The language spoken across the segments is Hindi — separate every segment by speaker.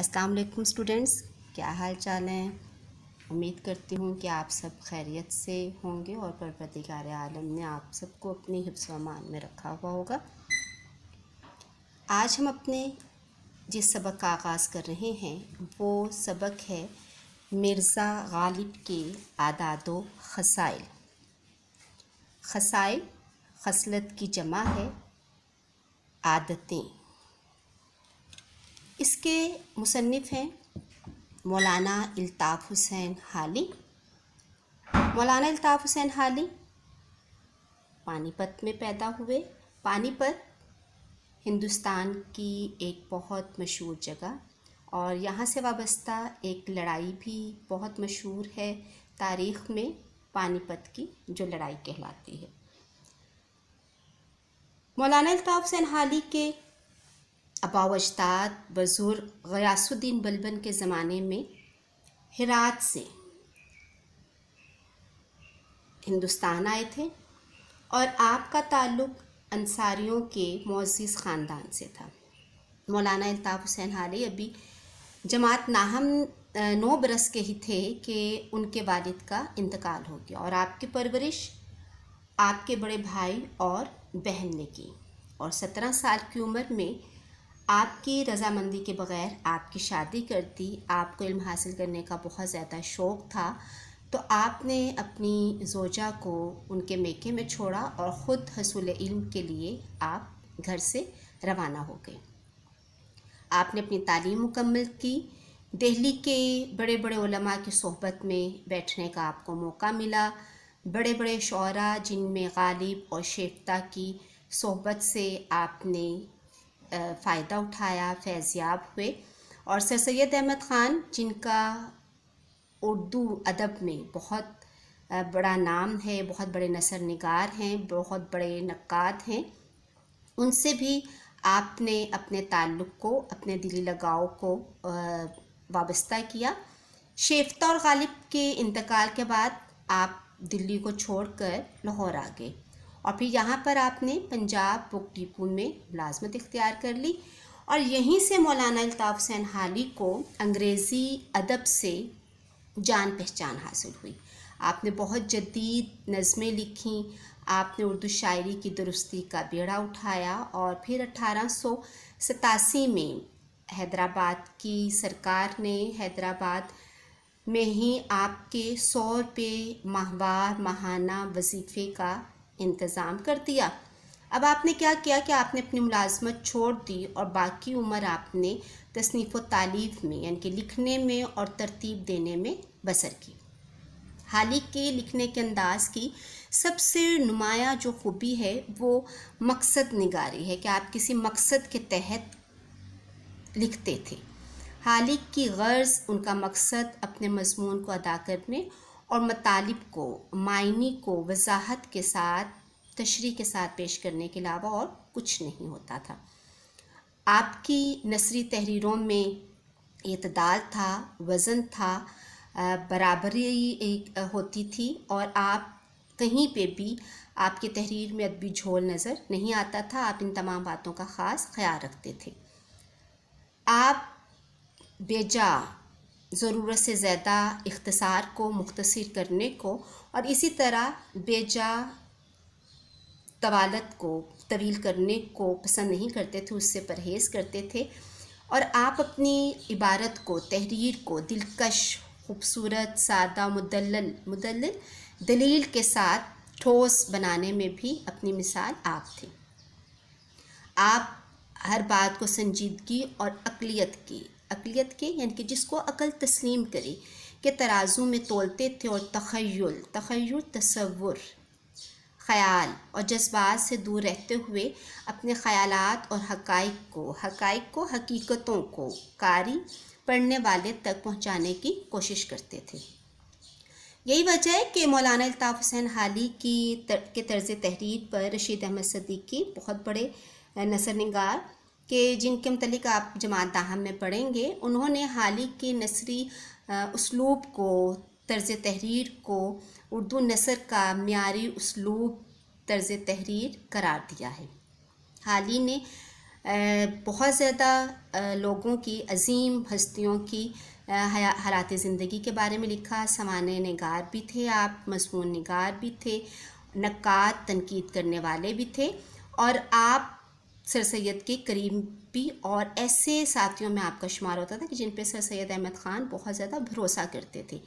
Speaker 1: अस्सलाम वालेकुम स्टूडेंट्स क्या हाल चाल हैं उम्मीद करती हूँ कि आप सब खैरियत से होंगे और परवरदिगार आलम ने आप सबको अपनी हिफ्समान में रखा हुआ होगा आज हम अपने जिस सबक का आगाज़ कर रहे हैं वो सबक है मिर्ज़ा गालिब के आदाद व खसाइल खसाइल खसलत की जमा है आदतें इसके मुसनफ़ हैं मौलाना अल्ताफ़ हुसैन हाली मौलाना अल्ताफ़ हुसैन हाली पानीपत में पैदा हुए पानीपत हिंदुस्तान की एक बहुत मशहूर जगह और यहाँ से वाबस्ता एक लड़ाई भी बहुत मशहूर है तारीख़ में पानीपत की जो लड़ाई कहलाती है मौलाना अल्ताफ़ हुसैन हाली के अबा बज़ूर गयासुद्दीन बलबन के ज़माने में हिरात से हिंदुस्तान आए थे और आपका ताल्लुक़ अंसारियों के मोजिज़ ख़ानदान से था मौलाना अल्ताफ़ हुसैन हारे अभी जमात नाहम नौ बरस के ही थे कि उनके वालिद का इंतकाल हो गया और आपकी परवरिश आपके बड़े भाई और बहन ने की और सत्रह साल की उम्र में आपकी रजामंदी के बग़ैर आपकी शादी कर दी आपको इल्म हासिल करने का बहुत ज़्यादा शौक़ था तो आपने अपनी जोजा को उनके मेके में छोड़ा और ख़ुद हसूल इल्म के लिए आप घर से रवाना हो गए आपने अपनी तालीम मुकम्मल की दिल्ली के बड़े बड़े उलमा की सोहबत में बैठने का आपको मौका मिला बड़े बड़े शरा जिनमें गालिब और शेफ्ता की सोहबत से आपने फ़ायदा उठाया फैज़याब हुए और सर सैद अहमद ख़ान जिनका उर्दू अदब में बहुत बड़ा नाम है बहुत बड़े नसर नगार हैं बहुत बड़े नक़ाद हैं उनसे भी आपने अपने ताल्लुक़ को अपने दिली लगाव को वाबस्ता किया शेफ्ता और गालिब के इंतकाल के बाद आप दिल्ली को छोड़कर लाहौर आ गए और फिर यहाँ पर आपने पंजाब बुक डिपो में मुलाजमत इख्तियार कर ली और यहीं से मौलाना अल्ताफ़ हुसैन हाली को अंग्रेज़ी अदब से जान पहचान हासिल हुई आपने बहुत जदीद नज़में लिखी आपने उर्दू शायरी की दुरुस्ती का बेड़ा उठाया और फिर सतासी में हैदराबाद की सरकार ने हैदराबाद में ही आपके सौ रुपये माहवार माहाना वजीफ़े का इंतज़ाम कर दिया अब आपने क्या किया कि आपने अपनी मुलाजमत छोड़ दी और बाकी उम्र आपने तसनीफ़ तालीफ में यानी कि लिखने में और तरतीब देने में बसर की हालिक के लिखने के अंदाज़ की सबसे नुमाया जो खूबी है वो मकसद निगारी है कि आप किसी मकसद के तहत लिखते थे हालिक की गर्ज उनका मकसद अपने मजमून को अदा करने और मतालब को मायने को वजाहत के साथ तशरी के साथ पेश करने के अलावा और कुछ नहीं होता था आपकी नसरी तहरीरों में इतदाल था वज़न था बराबरी एक होती थी और आप कहीं पे भी आपकी तहरीर में अदबी झोल नज़र नहीं आता था आप इन तमाम बातों का ख़ास ख्याल रखते थे आप बेजा ज़रूरत से ज़्यादा इख्तसार को मुख्तर करने को और इसी तरह बेजा तवालत को तवील करने को पसंद नहीं करते थे उससे परहेज़ करते थे और आप अपनी इबारत को तहरीर को दिलकश खूबसूरत सादा मुदल मुदल दलील के साथ ठोस बनाने में भी अपनी मिसाल आप थे आप हर बात को संजीदगी और अकलीत की अकलीत के यानी कि जिसको अकल तस्लीम करे के तराजू में तोलते थे और तखयल तखयल तस्वुर ख्याल और जज्बात से दूर रहते हुए अपने ख्यालात और हकाइक को हकाइक को हकीकतों को कारी पढ़ने वाले तक पहुंचाने की कोशिश करते थे यही वजह है कि मौलाना अल्ताफ़ हुसैन हाली की तर, के तर्ज तहरीर पर रशीद अहमद सदीक की बहुत बड़े नसर नगार के जिनके मतलब आप जमात दाहम में पढ़ेंगे उन्होंने हाल ही के नसरी उसलूब को तर्ज़ तहरीर को उर्दू नसर का मीरी उसलूब तर्ज़ तहरीर करार दिया है हाल ही ने बहुत ज़्यादा लोगों की अजीम हस्तियों की हयात ज़िंदगी के बारे में लिखा समान नगार भी थे आप मजमून नगार भी थे नक़ात तनकीद करने वाले भी थे और आप सर सैद के करीबी और ऐसे साथियों में आपका शुमार होता था कि जिन पर सर सैद अहमद ख़ान बहुत ज़्यादा भरोसा करते थे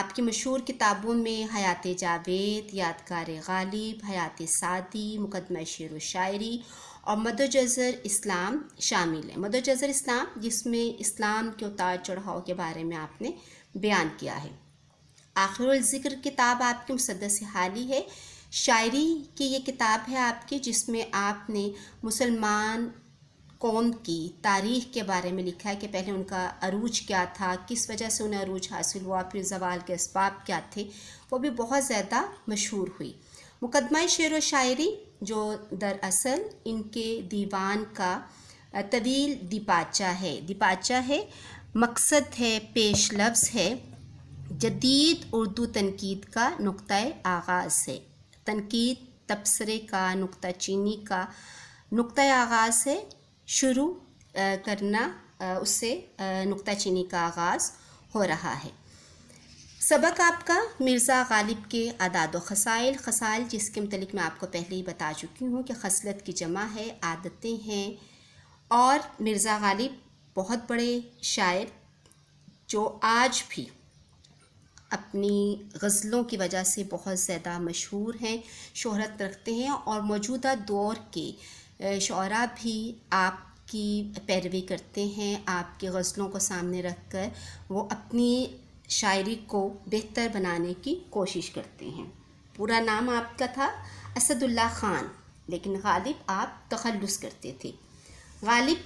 Speaker 1: आपकी मशहूर किताबों में हयात जावेद यादगार गालिब हयात सादी मुकदमा शेर व शायरी और मद जज़र इस्लाम शामिल है मद जज़र इस्लाम जिसमें इस्लाम के उतार चढ़ाव के बारे में आपने बयान किया है आखिर ज़िक्र किताब आपकी मुसदस हाली है शायरी की ये किताब है आपकी जिसमें आपने मुसलमान कौम की तारीख के बारे में लिखा है कि पहले उनका अरूज क्या था किस वजह से उन्हें अरूज हासिल हुआ फिर जवाल के इसबाब क्या थे वो भी बहुत ज़्यादा मशहूर हुई मुकदमा शेर व शायरी जो दरअसल इनके दीवान का तवील दिपाचा है दिपाचा है मकसद है पेश लफ्ज़ है जदीद उर्दू तनकीद का नुक़ आगाज़ है तनकीद तबसरे का नुकता चीनी का नुकत आगाज़ से शुरू करना उससे नुकता चीनी का आगाज़ हो रहा है सबक आपका मिर्ज़ा गालिब के आदाद खसाइल खसाइल जिसके मतलब मैं आपको पहले ही बता चुकी हूँ कि खसलत की जमा है आदतें हैं और मिर्ज़ा गालिब बहुत बड़े शायर जो आज भी अपनी गज़लों की वजह से बहुत ज़्यादा मशहूर हैं शोहरत रखते हैं और मौजूदा दौर के शरा भी आप की पैरवी करते हैं आपकी गज़लों को सामने रख कर वो अपनी शायरी को बेहतर बनाने की कोशिश करते हैं पूरा नाम आपका था असदुल्ला ख़ान लेकिन गालिब आप तखलस करते थे गालिब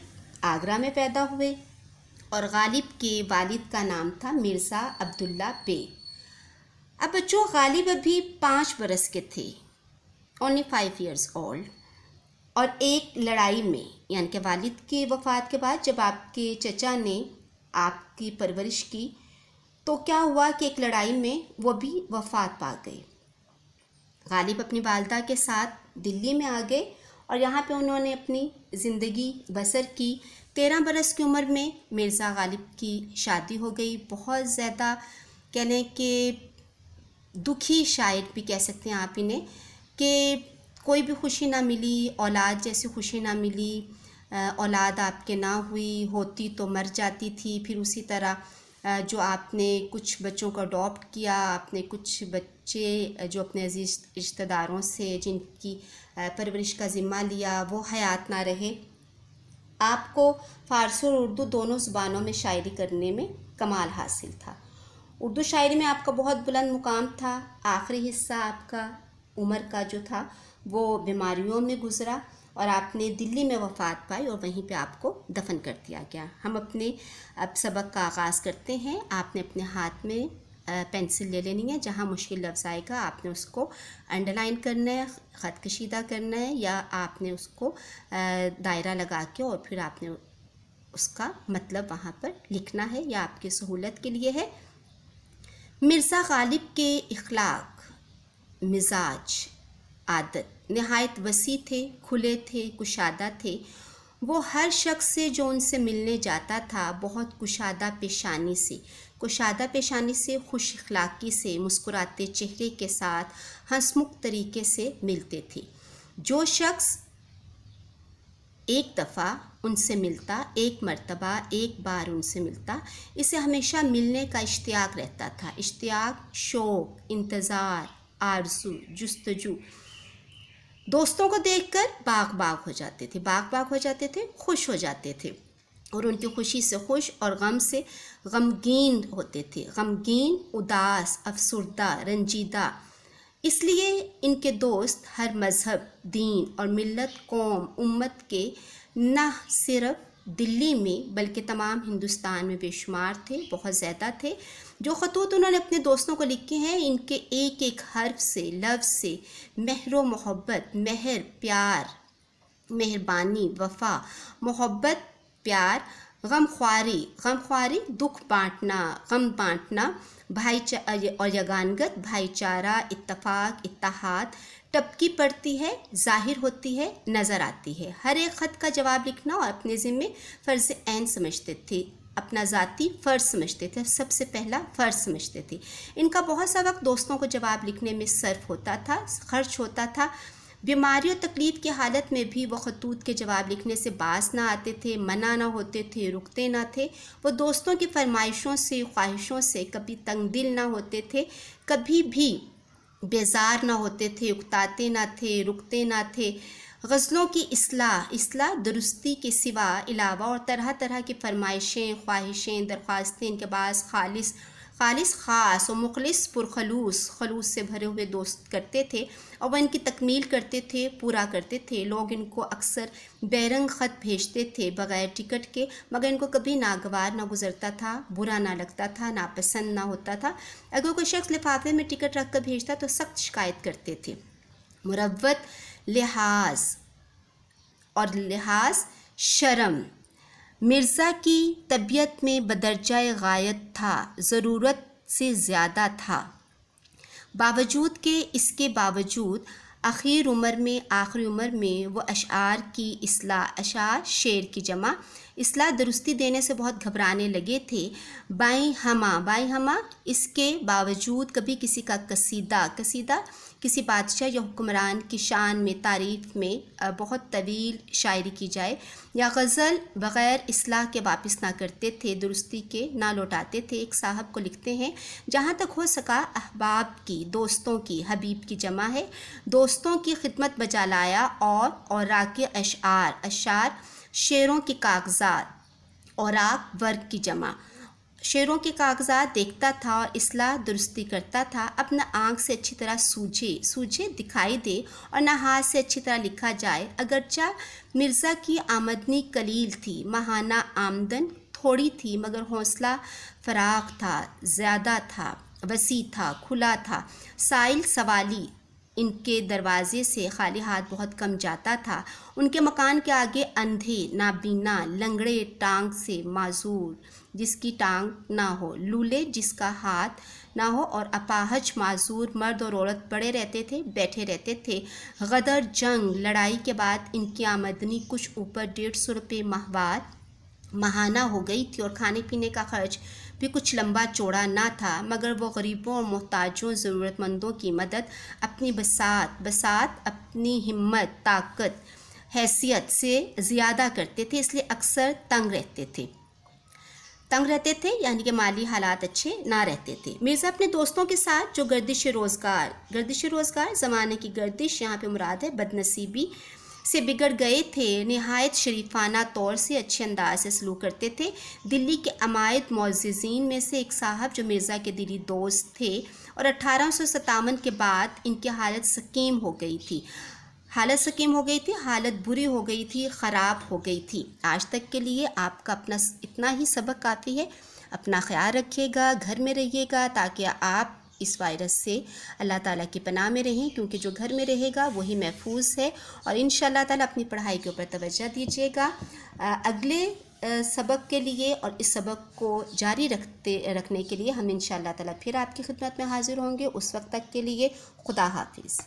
Speaker 1: आगरा में पैदा हुए और गालिब के वालिद का नाम था मिर्ज़ा अब्दुल्ला बे अब बच्चों गालिब अभी पाँच बरस के थे ओनली फाइव ईयर्स ओल्ड और एक लड़ाई में यानी कि वालिद की वफ़ात के बाद जब आपके चचा ने आपकी परवरिश की तो क्या हुआ कि एक लड़ाई में वो भी वफ़ात पा गए गालिब अपनी वालदा के साथ दिल्ली में आ गए और यहाँ पे उन्होंने अपनी ज़िंदगी बसर की तेरह बरस की उम्र में मिर्ज़ा गालिब की शादी हो गई बहुत ज़्यादा कह लें कि दुखी शायर भी कह सकते हैं आप इन्हें कि कोई भी खुशी ना मिली औलाद जैसी खुशी ना मिली औलाद आपके ना हुई होती तो मर जाती थी फिर उसी तरह जो आपने कुछ बच्चों को अडॉप्ट किया आपने कुछ बच्चे जो अपने अजीज़ रिश्तेदारों से जिनकी परवरिश का ज़िम्मा लिया वो हयात ना रहे आपको फ़ारसी और उर्दू दोनों ज़बानों में शायरी करने में कमाल हासिल था उर्दू शायरी में आपका बहुत बुलंद मुकाम था आखिरी हिस्सा आपका उम्र का जो था वो बीमारियों में गुजरा और आपने दिल्ली में वफात पाई और वहीं पे आपको दफन कर दिया गया हम अपने अब सबक का आगाज़ करते हैं आपने अपने हाथ में पेंसिल ले लेनी है जहाँ मुश्किल लफ्ज़ आएगा आपने उसको अंडरलाइन करना है ख़त कशीदा करना है या आपने उसको दायरा लगा के और फिर आपने उसका मतलब वहाँ पर लिखना है या आपकी सहूलत के लिए है मिर्ज़ा गालिब के अखलाक मिजाज आदत नहायत वसी थे खुले थे कुशादा थे वो हर शख्स से जो उनसे मिलने जाता था बहुत कुशादा पेशानी से कुशादा पेशानी से खुश अखलाक़ी से मुस्कुराते चेहरे के साथ हंसमुख तरीके से मिलते थे जो शख्स एक दफ़ा उनसे मिलता एक मर्तबा एक बार उनसे मिलता इसे हमेशा मिलने का इश्तियाक रहता था इश्तियाक शौक़ इंतज़ार आरजू जस्तजू दोस्तों को देखकर बाग बाग हो जाते थे बाग बाग हो जाते थे खुश हो जाते थे और उनकी खुशी से खुश और गम से गमगीन होते थे गमगीन उदास अफसरदा रंजीदा इसलिए इनके दोस्त हर मज़हब दीन और मिलत कौम उम्मत के न सिर्फ दिल्ली में बल्कि तमाम हिंदुस्तान में बेशुमार थे बहुत ज़्यादा थे जो खतूत उन्होंने अपने दोस्तों को लिखे हैं इनके एक एक हर्फ से लफ्ज़ से महर मोहब्बत महर प्यार मेहरबानी वफा मोहब्बत प्यार गम ख्वारी गम ख्वारी दुख बांटना गम बांटना भाई और यगानगत भाईचारा इत्तफाक इतहाद टपकी पड़ती है जाहिर होती है नज़र आती है हर एक ख़त का जवाब लिखना और अपने ज़िम्मे फ़र्ज ऐन समझते थे अपना ज़ाती फ़र्ज समझते थे सबसे पहला फ़र्ज समझते थे इनका बहुत सा वक्त दोस्तों को जवाब लिखने में सर्फ होता था खर्च होता था बीमारी और तकलीफ़ की हालत में भी वो खतूत के जवाब लिखने से बास ना आते थे मना ना होते थे रुकते ना थे वो दोस्तों की फरमाइशों से ख्वाहिशों से कभी तंग दिल ना होते थे कभी भी बेजार ना होते थे उकताते ना थे रुकते ना थे गज़लों की असलाह असलाह दुरुस्ती के सिवा अलावा और तरह तरह की फरमाइशें ख्वाहिशें दरख्वास्तें इनके बास खालिश खालिस ख़ास और मुखलिस पुरखलूस खलूस से भरे हुए दोस्त करते थे और वह इनकी तकमील करते थे पूरा करते थे लोग इनको अक्सर बैरंग ख़त भेजते थे बग़ैर टिकट के मगर इनको कभी नागवार ना गुजरता था बुरा ना लगता था नापसंद ना होता था अगर कोई शख्स लिफाफे में टिकट रख कर भेजता तो सख्त शिकायत करते थे मुरवत लिहाज और लिहाज शर्म मिर्ज़ा की तबीयत में बदरजा गायत था ज़रूरत से ज़्यादा था बावजूद के इसके बावजूद आखिर उम्र में आखिरी उम्र में वो अशार की असलाह अशार शेर की जमा असलाह दुरुस्ती देने से बहुत घबराने लगे थे बाई हमा बाई हमा इसके बावजूद कभी किसी का कसीदा कसीदा किसी बादशाह या हुक्मरान की शान में तारीफ़ में बहुत तवील शायरी की जाए या गज़ल बग़ैर असलाह के वापस ना करते थे दुरुस्ती के ना लौटाते थे एक साहब को लिखते हैं जहाँ तक हो सका अहबाब की दोस्तों की हबीब की जमा है दोस्तों की खिदमत बजा लाया और और के अशार अशार शेरों की कागजात और वर्ग की जमा शेरों के कागजात देखता था और इसलाह दुरुस्ती करता था अपना आंख से अच्छी तरह सूझे सूझे दिखाई दे और ना हाथ से अच्छी तरह लिखा जाए अगरचा मिर्ज़ा की आमदनी कलील थी महाना आमदन थोड़ी थी मगर हौसला फराग था ज़्यादा था वसी था खुला था साइल सवाली इनके दरवाजे से खाली हाथ बहुत कम जाता था उनके मकान के आगे अंधे नाबीना लंगड़े टांग से माजूर जिसकी टांग ना हो लूले जिसका हाथ ना हो और अपाहज माजूर मर्द और औरत पड़े रहते थे बैठे रहते थे गदर जंग लड़ाई के बाद इनकी आमदनी कुछ ऊपर डेढ़ सौ रुपये माहवार महाना हो गई थी और खाने पीने का खर्च भी कुछ लंबा चौड़ा ना था मगर वो गरीबों और मोहताजों ज़रूरतमंदों की मदद अपनी बसात बसात अपनी हिम्मत ताकत हैसियत से ज़्यादा करते थे इसलिए अक्सर तंग रहते थे तंग रहते थे यानी कि माली हालात अच्छे ना रहते थे मिर्ज़ा अपने दोस्तों के साथ जो गर्दिश रोज़गार गर्दिश रोज़गार ज़माने की गर्दिश यहाँ पे मुराद है बदनसीबी से बिगड़ गए थे नहायत शरीफाना तौर से अच्छे अंदाज से सलूक करते थे दिल्ली के अमायत मोजीन में से एक साहब जो मिर्ज़ा के दिली दोस्त थे और अठारह के बाद इनकी हालत सकीम हो गई थी हालत सकीम हो गई थी हालत बुरी हो गई थी ख़राब हो गई थी आज तक के लिए आपका अपना इतना ही सबक काफ़ी है अपना ख्याल रखिएगा घर में रहिएगा ताकि आप इस वायरस से अल्लाह ताला की पनाह में रहें क्योंकि जो घर में रहेगा वही महफूज है और इन ताला अपनी पढ़ाई के ऊपर तोज्जा दीजिएगा अगले सबक के लिए और इस सबक को जारी रखते रखने के लिए हम इन ताला फिर आपकी खिदमत में हाज़िर होंगे उस वक्त तक के लिए खुदा हाफिज़